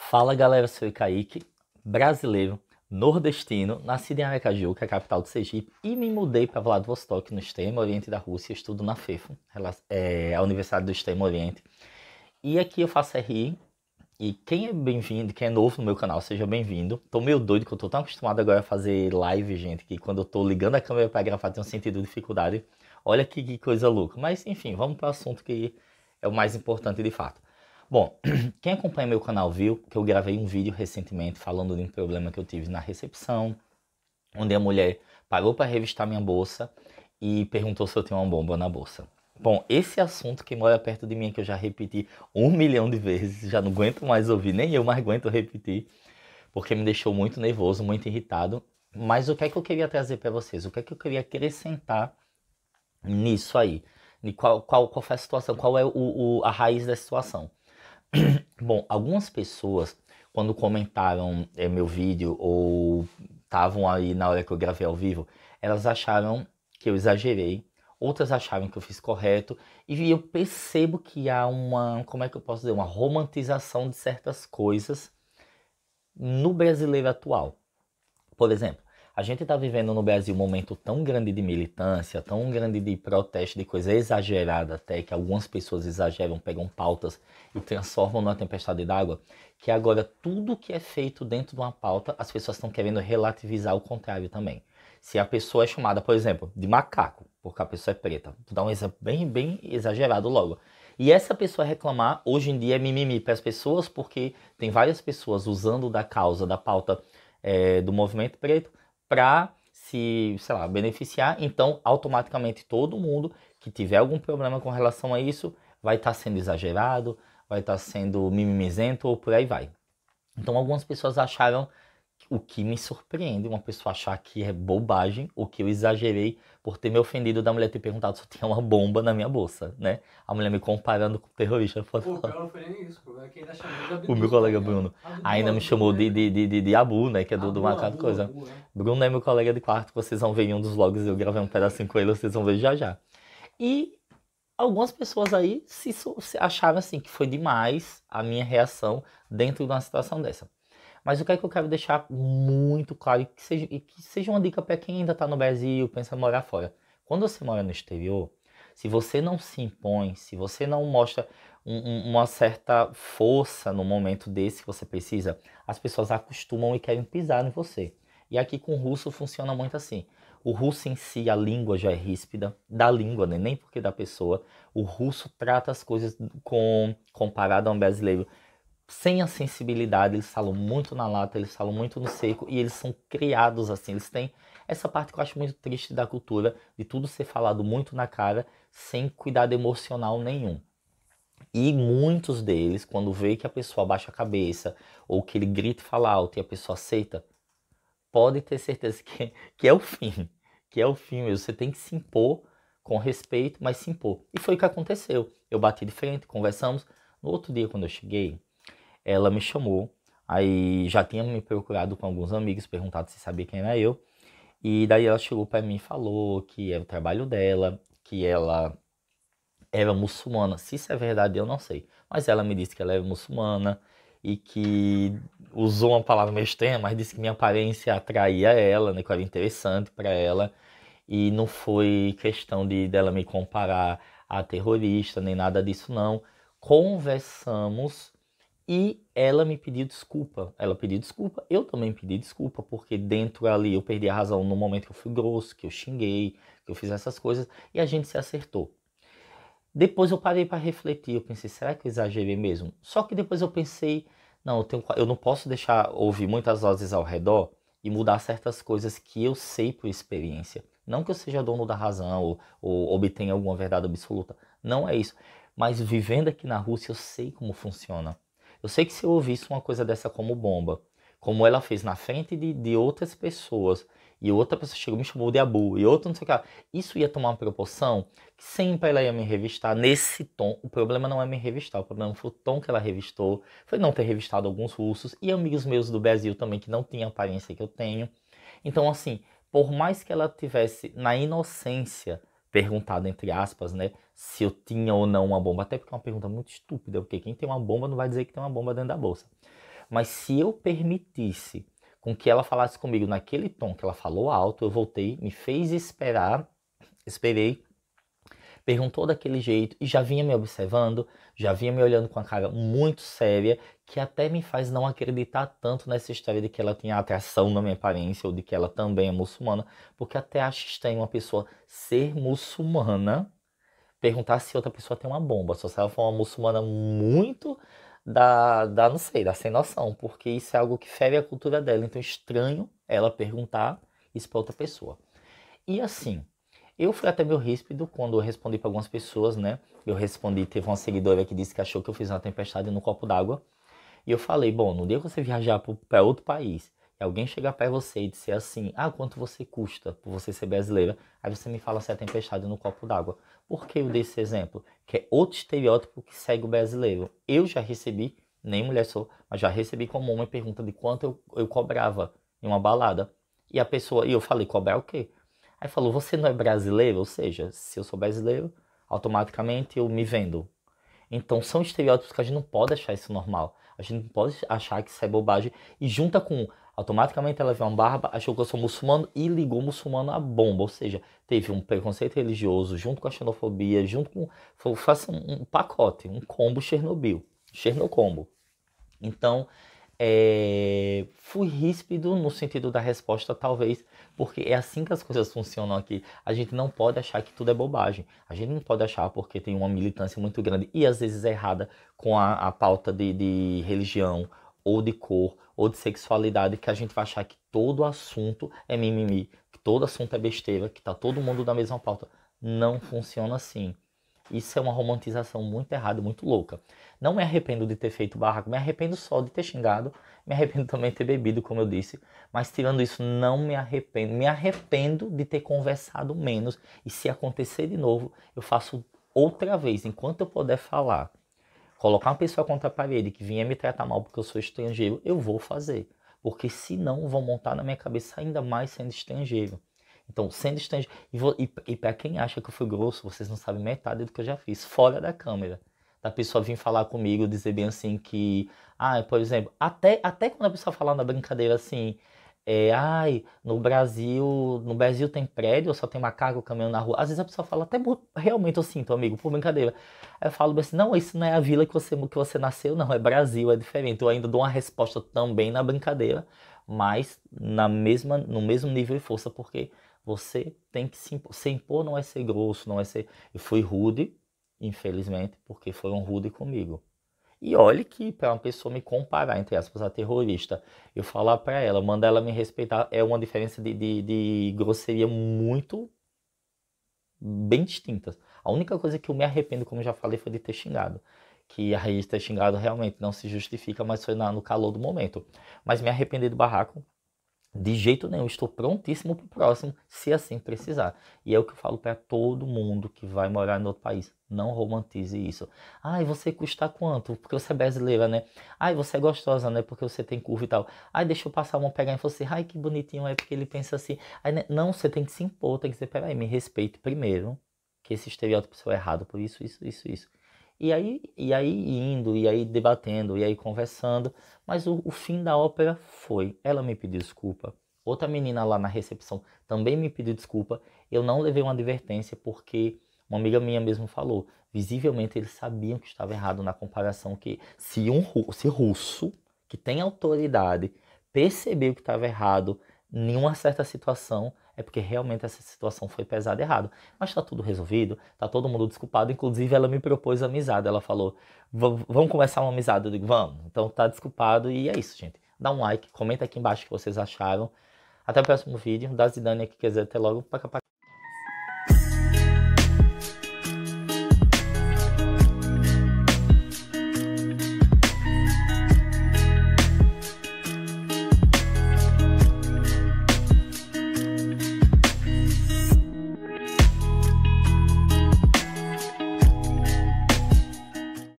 Fala galera, sou o Kaique, brasileiro, nordestino, nascido em Aracaju, que é a capital do Sergipe, e me mudei para Vladivostok, no extremo oriente da Rússia, estudo na FEFA, é, a Universidade do Extremo Oriente. E aqui eu faço RI, e quem é bem-vindo, quem é novo no meu canal, seja bem-vindo. Tô meio doido que eu tô tão acostumado agora a fazer live, gente, que quando eu tô ligando a câmera para gravar tem um sentido de dificuldade. Olha que, que coisa louca. Mas enfim, vamos para o assunto que é o mais importante de fato. Bom, quem acompanha meu canal viu que eu gravei um vídeo recentemente falando de um problema que eu tive na recepção, onde a mulher parou para revistar minha bolsa e perguntou se eu tinha uma bomba na bolsa. Bom, esse assunto que mora perto de mim, que eu já repeti um milhão de vezes, já não aguento mais ouvir, nem eu mais aguento repetir, porque me deixou muito nervoso, muito irritado. Mas o que é que eu queria trazer para vocês? O que é que eu queria acrescentar nisso aí? Qual, qual, qual foi a situação? Qual é o, o a raiz da situação? Bom, algumas pessoas, quando comentaram é, meu vídeo ou estavam aí na hora que eu gravei ao vivo, elas acharam que eu exagerei, outras acharam que eu fiz correto, e eu percebo que há uma, como é que eu posso dizer, uma romantização de certas coisas no brasileiro atual. Por exemplo, a gente está vivendo no Brasil um momento tão grande de militância, tão grande de protesto, de coisa exagerada até, que algumas pessoas exageram, pegam pautas e transformam numa tempestade d'água, que agora tudo que é feito dentro de uma pauta, as pessoas estão querendo relativizar o contrário também. Se a pessoa é chamada, por exemplo, de macaco, porque a pessoa é preta, vou dar um exemplo bem, bem exagerado logo. E essa pessoa reclamar, hoje em dia é mimimi para as pessoas, porque tem várias pessoas usando da causa, da pauta é, do movimento preto, para se, sei lá, beneficiar. Então, automaticamente todo mundo que tiver algum problema com relação a isso vai estar tá sendo exagerado, vai estar tá sendo mimimizento ou por aí vai. Então, algumas pessoas acharam o que me surpreende uma pessoa achar que é bobagem ou que eu exagerei por ter me ofendido da mulher ter perguntado se eu tinha uma bomba na minha bolsa, né? A mulher me comparando com terrorista. Pô, o não isso, é que ainda chamou de O meu colega né? Bruno ainda me né? chamou de, de, de, de, de Abu, né? Que é do, do Macaco Coisa. Abu, é. Bruno é meu colega de quarto, vocês vão ver em um dos logs, eu gravei um pedacinho com ele, vocês vão ver já já. E algumas pessoas aí se, se acharam assim que foi demais a minha reação dentro de uma situação dessa. Mas o que é que eu quero deixar muito claro e que seja, e que seja uma dica para quem ainda está no Brasil, pensa em morar fora. Quando você mora no exterior, se você não se impõe, se você não mostra um, uma certa força no momento desse que você precisa, as pessoas acostumam e querem pisar em você. E aqui com o russo funciona muito assim. O russo em si, a língua já é ríspida, da língua, né? nem porque da pessoa. O russo trata as coisas com comparado a um brasileiro sem a sensibilidade, eles falam muito na lata, eles falam muito no seco e eles são criados assim. Eles têm essa parte que eu acho muito triste da cultura, de tudo ser falado muito na cara, sem cuidado emocional nenhum. E muitos deles, quando vê que a pessoa baixa a cabeça, ou que ele grita e fala alto e a pessoa aceita, pode ter certeza que, que é o fim. Que é o fim mesmo. Você tem que se impor com respeito, mas se impor. E foi o que aconteceu. Eu bati de frente, conversamos. No outro dia, quando eu cheguei, ela me chamou. Aí já tinha me procurado com alguns amigos, perguntado se sabia quem era eu. E daí ela chegou para mim e falou que era é o trabalho dela, que ela era muçulmana. Se isso é verdade, eu não sei. Mas ela me disse que ela era é muçulmana e que usou uma palavra meio estranha, mas disse que minha aparência atraía ela, né, que era interessante para ela. E não foi questão de dela me comparar a terrorista, nem nada disso, não. Conversamos e ela me pediu desculpa. Ela pediu desculpa, eu também pedi desculpa, porque dentro ali eu perdi a razão no momento que eu fui grosso, que eu xinguei, que eu fiz essas coisas, e a gente se acertou. Depois eu parei para refletir, eu pensei, será que eu exagerei mesmo? Só que depois eu pensei, não, eu, tenho, eu não posso deixar ouvir muitas vozes ao redor e mudar certas coisas que eu sei por experiência. Não que eu seja dono da razão ou, ou obtenha alguma verdade absoluta, não é isso. Mas vivendo aqui na Rússia, eu sei como funciona eu sei que se eu ouvisse uma coisa dessa como bomba, como ela fez na frente de, de outras pessoas, e outra pessoa chegou me chamou de abu, e outra não sei o que isso ia tomar uma proporção que sempre ela ia me revistar nesse tom. O problema não é me revistar, o problema foi o tom que ela revistou, foi não ter revistado alguns russos e amigos meus do Brasil também que não tinham a aparência que eu tenho. Então, assim, por mais que ela tivesse na inocência perguntado, entre aspas, né, se eu tinha ou não uma bomba. Até porque é uma pergunta muito estúpida, porque quem tem uma bomba não vai dizer que tem uma bomba dentro da bolsa. Mas se eu permitisse com que ela falasse comigo naquele tom que ela falou alto, eu voltei, me fez esperar, esperei perguntou daquele jeito e já vinha me observando, já vinha me olhando com a cara muito séria, que até me faz não acreditar tanto nessa história de que ela tinha atração na minha aparência ou de que ela também é muçulmana, porque até acho estranho uma pessoa ser muçulmana perguntar se outra pessoa tem uma bomba, só se ela for uma muçulmana muito da, da não sei, da sem noção, porque isso é algo que fere a cultura dela, então estranho ela perguntar isso para outra pessoa. E assim, eu fui até meio ríspido quando eu respondi para algumas pessoas, né? Eu respondi, teve uma seguidora que disse que achou que eu fiz uma tempestade no copo d'água. E eu falei, bom, no dia que você viajar para outro país, e alguém chegar para você e disser assim, ah, quanto você custa por você ser brasileira? Aí você me fala se é tempestade no copo d'água. Por que eu dei esse exemplo? Que é outro estereótipo que segue o brasileiro. Eu já recebi, nem mulher sou, mas já recebi como uma pergunta de quanto eu, eu cobrava em uma balada. E a pessoa, e eu falei, cobrar o quê? Aí falou: Você não é brasileiro? Ou seja, se eu sou brasileiro, automaticamente eu me vendo. Então são estereótipos que a gente não pode achar isso normal. A gente não pode achar que isso é bobagem. E junta com automaticamente ela viu uma barba, achou que eu sou muçulmano e ligou o muçulmano à bomba. Ou seja, teve um preconceito religioso junto com a xenofobia, junto com. Faça assim, um pacote, um combo Chernobyl. Chernocombo. Então, é, fui ríspido no sentido da resposta, talvez, porque é assim que as coisas funcionam aqui. A gente não pode achar que tudo é bobagem. A gente não pode achar porque tem uma militância muito grande e às vezes é errada com a, a pauta de, de religião ou de cor ou de sexualidade que a gente vai achar que todo assunto é mimimi, que todo assunto é besteira, que tá todo mundo na mesma pauta. Não funciona assim. Isso é uma romantização muito errada, muito louca. Não me arrependo de ter feito barraco, me arrependo só de ter xingado, me arrependo também de ter bebido, como eu disse, mas tirando isso, não me arrependo. Me arrependo de ter conversado menos e se acontecer de novo, eu faço outra vez, enquanto eu puder falar. Colocar uma pessoa contra a parede que vinha me tratar mal porque eu sou estrangeiro, eu vou fazer. Porque senão vão montar na minha cabeça ainda mais sendo estrangeiro. Então, sendo estrangeiro. E, e, e para quem acha que eu fui grosso, vocês não sabem metade do que eu já fiz, fora da câmera. Da pessoa vir falar comigo, dizer bem assim que. Ah, por exemplo, até, até quando a pessoa fala na brincadeira assim. É, ai, no Brasil, no Brasil tem prédio, só tem macaco caminhando na rua. Às vezes a pessoa fala, até realmente eu sinto, amigo, por brincadeira. Aí eu falo assim, não, isso não é a vila que você, que você nasceu, não, é Brasil, é diferente. Eu ainda dou uma resposta também na brincadeira, mas na mesma, no mesmo nível e força, porque você tem que se impor. Se impor não é ser grosso, não é ser. Eu fui rude, infelizmente, porque foram rude comigo. E olhe que para uma pessoa me comparar, entre aspas, a terrorista, eu falar para ela, mandar ela me respeitar, é uma diferença de, de, de grosseria muito bem distintas. A única coisa que eu me arrependo, como já falei, foi de ter xingado. Que aí ter xingado realmente não se justifica, mas foi na, no calor do momento. Mas me arrepender do barraco, de jeito nenhum, estou prontíssimo para o próximo, se assim precisar. E é o que eu falo para todo mundo que vai morar em outro país. Não romantize isso. Ai, você custa quanto? Porque você é brasileira, né? Ai, você é gostosa, né? Porque você tem curva e tal. Ai, deixa eu passar uma pegar em você. Ai, que bonitinho é porque ele pensa assim. Ai, né? Não, você tem que se impor, tem que dizer, peraí, me respeite primeiro. Que esse estereótipo seu é errado por isso, isso, isso, isso. E aí, e aí indo, e aí debatendo, e aí conversando. Mas o, o fim da ópera foi. Ela me pediu desculpa. Outra menina lá na recepção também me pediu desculpa. Eu não levei uma advertência porque uma amiga minha mesmo falou. Visivelmente eles sabiam que estava errado na comparação que se um se russo que tem autoridade percebeu que estava errado em uma certa situação, é porque realmente essa situação foi pesada errado. Mas tá tudo resolvido, tá todo mundo desculpado. Inclusive, ela me propôs amizade. Ela falou: vamos começar uma amizade. Eu digo: vamos. Então tá desculpado e é isso, gente. Dá um like, comenta aqui embaixo o que vocês acharam. Até o próximo vídeo. Da Zidane aqui, quer dizer, até logo. Paca, paca.